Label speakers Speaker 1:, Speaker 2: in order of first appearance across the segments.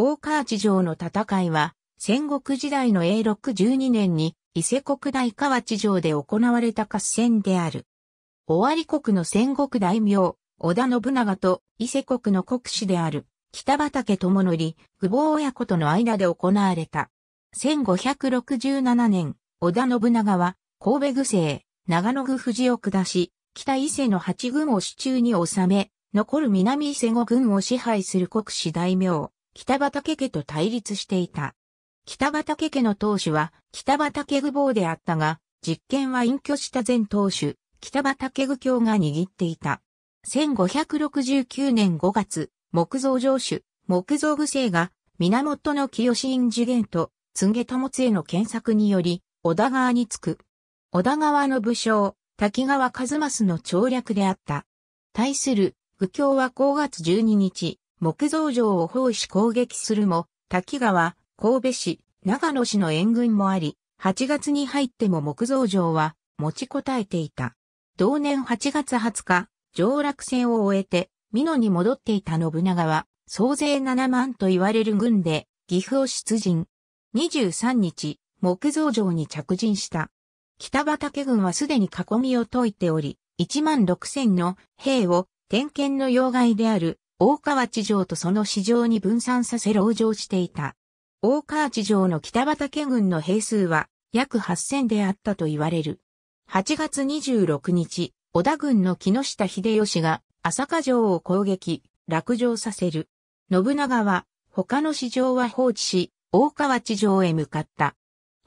Speaker 1: 大河内城の戦いは、戦国時代の永禄12年に伊勢国大河内城で行われた合戦である。尾張国の戦国大名、織田信長と伊勢国の国士である北畠智則、久保親子との間で行われた。1567年、織田信長は神戸愚勢、長野具富士を下し、北伊勢の八軍を手中に収め、残る南伊勢五軍を支配する国士大名、北畠家と対立していた。北畠家の当主は北畠具坊であったが、実権は隠居した前当主、北畠具教が握っていた。1569年5月、木造城主、木造具星が、源の清院次元と、津下友津への検索により、小田川に着く。小田川の武将、滝川一益の調略であった。対する、具教は5月12日、木造城を包囲し攻撃するも、滝川、神戸市、長野市の援軍もあり、8月に入っても木造城は持ちこたえていた。同年8月20日、上落戦を終えて、美濃に戻っていた信長は、総勢7万と言われる軍で、岐阜を出陣。23日、木造城に着陣した。北畠軍はすでに囲みを解いており、1万6千の兵を点検の要害である大川地上とその市場に分散させ籠城していた。大川地上の北畠軍の兵数は約8000であったと言われる。8月26日、織田軍の木下秀吉が朝霞城を攻撃、落城させる。信長は他の市場は放置し、大川地上へ向かった。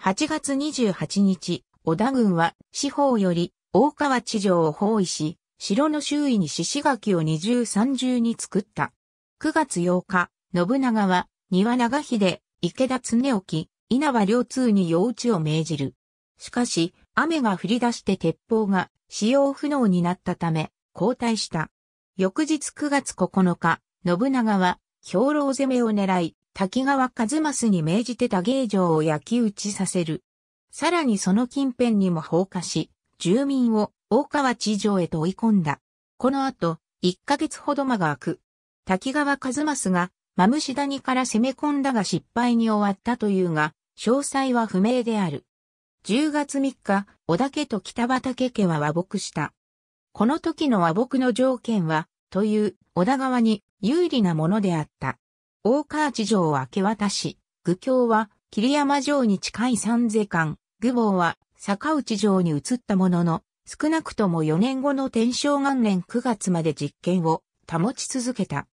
Speaker 1: 8月28日、織田軍は四方より大川地上を包囲し、城の周囲に獅子垣を二重三重に作った。9月8日、信長は、庭長秀、池田恒沖、稲葉両通に用打ちを命じる。しかし、雨が降り出して鉄砲が使用不能になったため、交代した。翌日9月9日、信長は、兵糧攻めを狙い、滝川和正に命じてた芸城を焼き打ちさせる。さらにその近辺にも放火し、住民を大川地上へと追い込んだ。この後、1ヶ月ほど間が空く。滝川一正が、マムシ谷から攻め込んだが失敗に終わったというが、詳細は不明である。10月3日、小田家と北畠家は和睦した。この時の和睦の条件は、という小田川に有利なものであった。大川地上を明け渡し、愚教は桐山城に近い三世間、愚坊は坂内城に移ったものの、少なくとも4年後の天正元年9月まで実験を保ち続けた。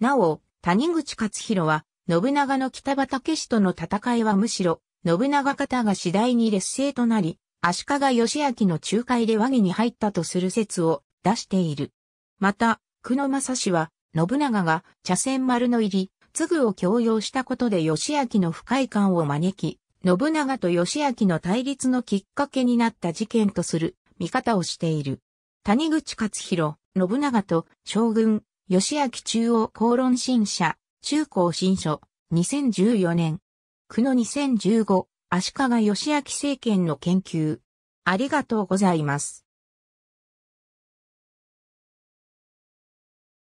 Speaker 1: なお、谷口勝弘は、信長の北畑氏との戦いはむしろ、信長方が次第に劣勢となり、足利義明の仲介で和議に入ったとする説を出している。また、久野正氏は、信長が茶船丸の入り、継ぐを強要したことで義明の不快感を招き、信長と義明の対立のきっかけになった事件とする見方をしている。谷口勝弘、信長と将軍、吉明中央公論新社、中高新書、2014年。区の2015、足利義明政権の研究。ありがとうございます。